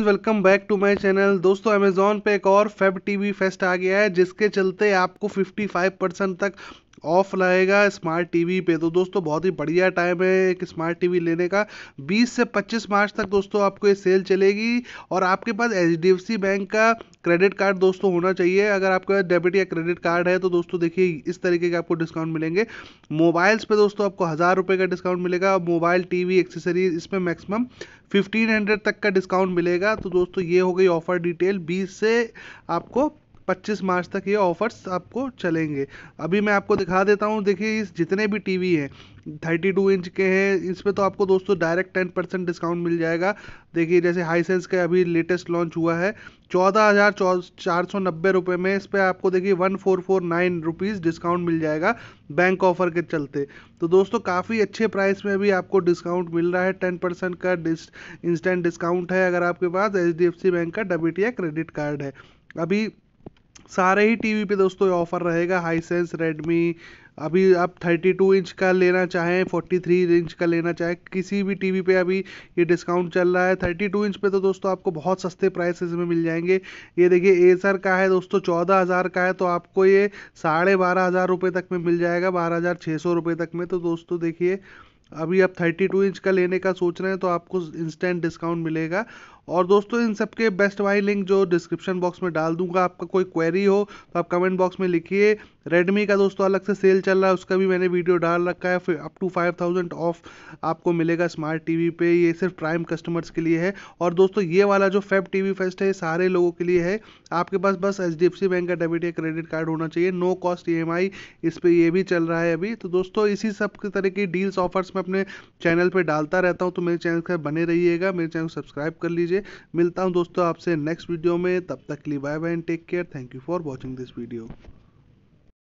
welcome back to my channel दोस्तों Amazon पे एक और फेब टीवी फेस्ट आ गया है जिसके चलते आपको 55 परसेंट तक ऑफ रहेगा स्मार्ट टीवी पे तो दोस्तों बहुत ही बढ़िया टाइम है एक स्मार्ट टीवी लेने का 20 से 25 मार्च तक दोस्तों आपको ये सेल चलेगी और आपके पास एच बैंक का क्रेडिट कार्ड दोस्तों होना चाहिए अगर आपके पास डेबिट या क्रेडिट कार्ड है तो दोस्तों देखिए इस तरीके के आपको डिस्काउंट मिलेंगे मोबाइल्स पर दोस्तों आपको हज़ार रुपये का डिस्काउंट मिलेगा मोबाइल टी वी एक्सेसरीज इसमें मैक्सिमम 1500 तक का डिस्काउंट मिलेगा तो दोस्तों ये हो गई ऑफर डिटेल 20 से आपको 25 मार्च तक ये ऑफर्स आपको चलेंगे अभी मैं आपको दिखा देता हूँ देखिए इस जितने भी टीवी हैं 32 इंच के हैं इस पर तो आपको दोस्तों डायरेक्ट 10 परसेंट डिस्काउंट मिल जाएगा देखिए जैसे हाई सेंस का अभी लेटेस्ट लॉन्च हुआ है चौदह हज़ार चार सौ नब्बे रुपये में इस पर आपको देखिए one four four nine rupees discount मिल जाएगा बैंक ऑफर के चलते तो दोस्तों काफ़ी अच्छे प्राइस में भी आपको डिस्काउंट मिल रहा है टेन परसेंट का डिस इंस्टेंट डिस्काउंट है अगर आपके पास एच बैंक का डेबिट या क्रेडिट कार्ड है अभी सारे ही टीवी पे दोस्तों ऑफर रहेगा हाई सेंस रेडमी अभी आप 32 इंच का लेना चाहें 43 इंच का लेना चाहें किसी भी टीवी पे अभी ये डिस्काउंट चल रहा है 32 इंच पे तो दोस्तों आपको बहुत सस्ते प्राइसेस में मिल जाएंगे ये देखिए एसर का है दोस्तों चौदह हज़ार का है तो आपको ये साढ़े बारह हज़ार रुपये तक में मिल जाएगा बारह हज़ार छः सौ रुपये तक में तो दोस्तों देखिए अभी आप 32 इंच का लेने का सोच रहे हैं तो आपको इंस्टेंट डिस्काउंट मिलेगा और दोस्तों इन सबके बेस्ट वाई लिंक जो डिस्क्रिप्शन बॉक्स में डाल दूंगा आपका कोई क्वेरी हो तो आप कमेंट बॉक्स में लिखिए रेडमी का दोस्तों अलग से सेल चल रहा है उसका भी मैंने वीडियो डाल रखा है फिर up to five thousand off आपको मिलेगा स्मार्ट टीवी पे ये सिर्फ प्राइम कस्टमर्स के लिए है और दोस्तों ये वाला जो फेब टीवी फेस्ट है ये सारे लोगों के लिए है आपके पास बस एच बैंक का डेबिट या क्रेडिट कार्ड होना चाहिए नो कॉस्ट ई इस पर ये भी चल रहा है अभी तो दोस्तों इसी सब तरह की डील्स ऑफर्स मैं अपने चैनल पर डालता रहता हूँ तो मेरे चैनल का बने रहिएगा मेरे चैनल को सब्सक्राइब कर लीजिए मिलता हूँ दोस्तों आपसे नेक्स्ट वीडियो में तब तक के लिए bye bye and take care thank you for watching this video